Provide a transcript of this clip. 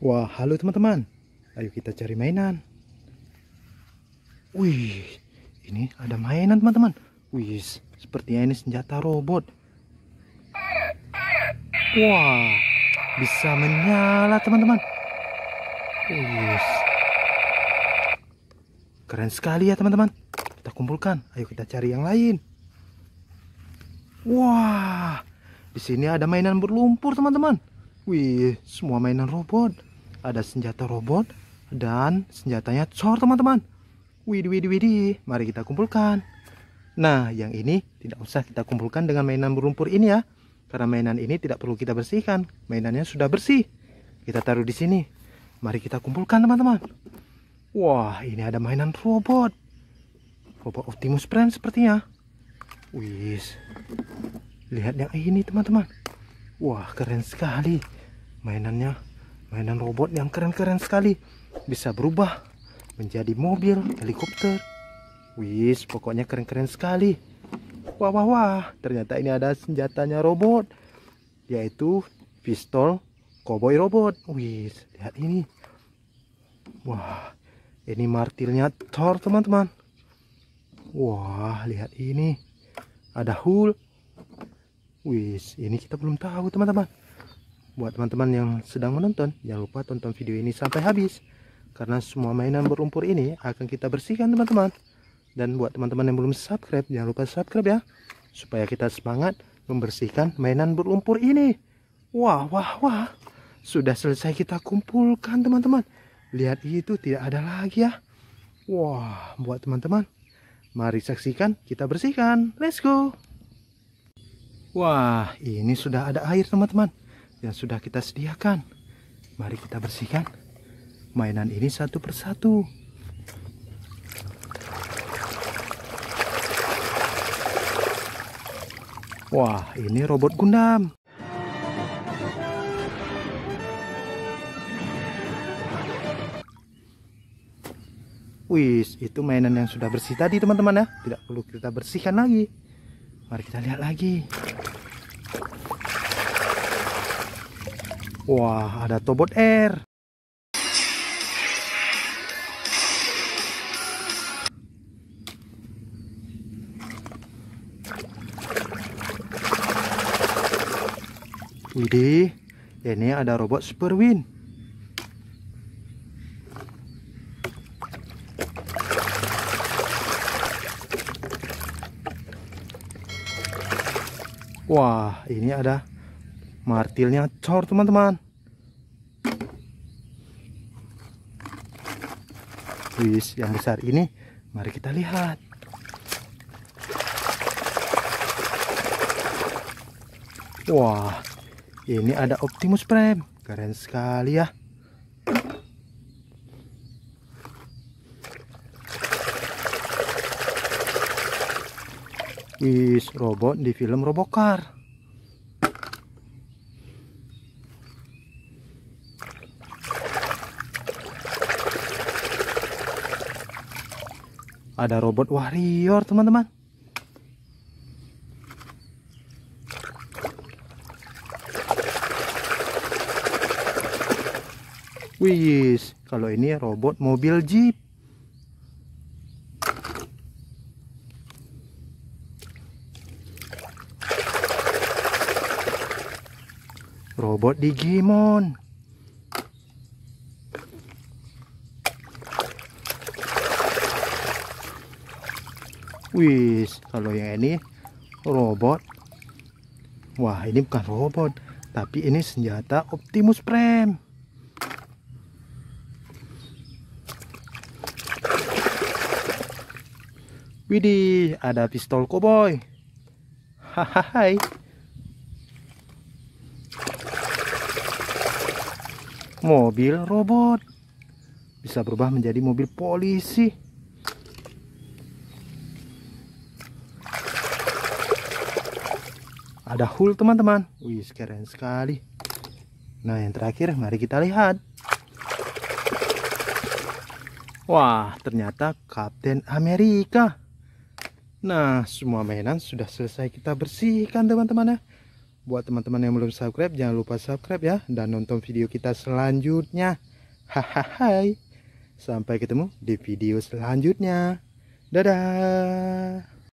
Wah, halo teman-teman. Ayo kita cari mainan. Wih, ini ada mainan teman-teman. Wih, sepertinya ini senjata robot. Wah, bisa menyala teman-teman. Wih, keren sekali ya teman-teman. Kita kumpulkan. Ayo kita cari yang lain. Wah, di sini ada mainan berlumpur teman-teman. Wih, semua mainan robot ada senjata robot dan senjatanya cor teman-teman widi widi widi mari kita kumpulkan nah yang ini tidak usah kita kumpulkan dengan mainan berlumpur ini ya karena mainan ini tidak perlu kita bersihkan mainannya sudah bersih kita taruh di sini mari kita kumpulkan teman-teman wah ini ada mainan robot robot Optimus Prime sepertinya Wis, lihat yang ini teman-teman wah keren sekali mainannya mainan robot yang keren-keren sekali bisa berubah menjadi mobil helikopter wis pokoknya keren-keren sekali wah wah wah ternyata ini ada senjatanya robot yaitu pistol koboi robot wis lihat ini wah ini martilnya Thor teman-teman wah lihat ini ada Hulk Wis, ini kita belum tahu teman-teman. Buat teman-teman yang sedang menonton, jangan lupa tonton video ini sampai habis. Karena semua mainan berumpur ini akan kita bersihkan teman-teman. Dan buat teman-teman yang belum subscribe, jangan lupa subscribe ya. Supaya kita semangat membersihkan mainan berumpur ini. Wah, wah, wah. Sudah selesai kita kumpulkan teman-teman. Lihat itu tidak ada lagi ya. Wah, buat teman-teman. Mari saksikan kita bersihkan. Let's go. Wah, ini sudah ada air teman-teman yang sudah kita sediakan. Mari kita bersihkan mainan ini satu persatu. Wah, ini robot Gundam. Wis, itu mainan yang sudah bersih tadi teman-teman ya. Tidak perlu kita bersihkan lagi. Mari kita lihat lagi. Wah, ada tobot air. Widih, ini ada robot super win. Wah, ini ada martilnya cor teman-teman wis yang besar ini mari kita lihat wah ini ada Optimus Prime keren sekali ya is robot di film Robocar ada robot warrior teman-teman Wih, kalau ini robot mobil jeep robot Digimon Wih, kalau yang ini robot. Wah, ini bukan robot, tapi ini senjata Optimus Prime. Widih, ada pistol koboi. Hahaha. Mobil robot bisa berubah menjadi mobil polisi. ada Hulk teman-teman wih keren sekali nah yang terakhir mari kita lihat wah ternyata Kapten Amerika nah semua mainan sudah selesai kita bersihkan teman-teman ya buat teman-teman yang belum subscribe jangan lupa subscribe ya dan nonton video kita selanjutnya hahaha sampai ketemu di video selanjutnya dadah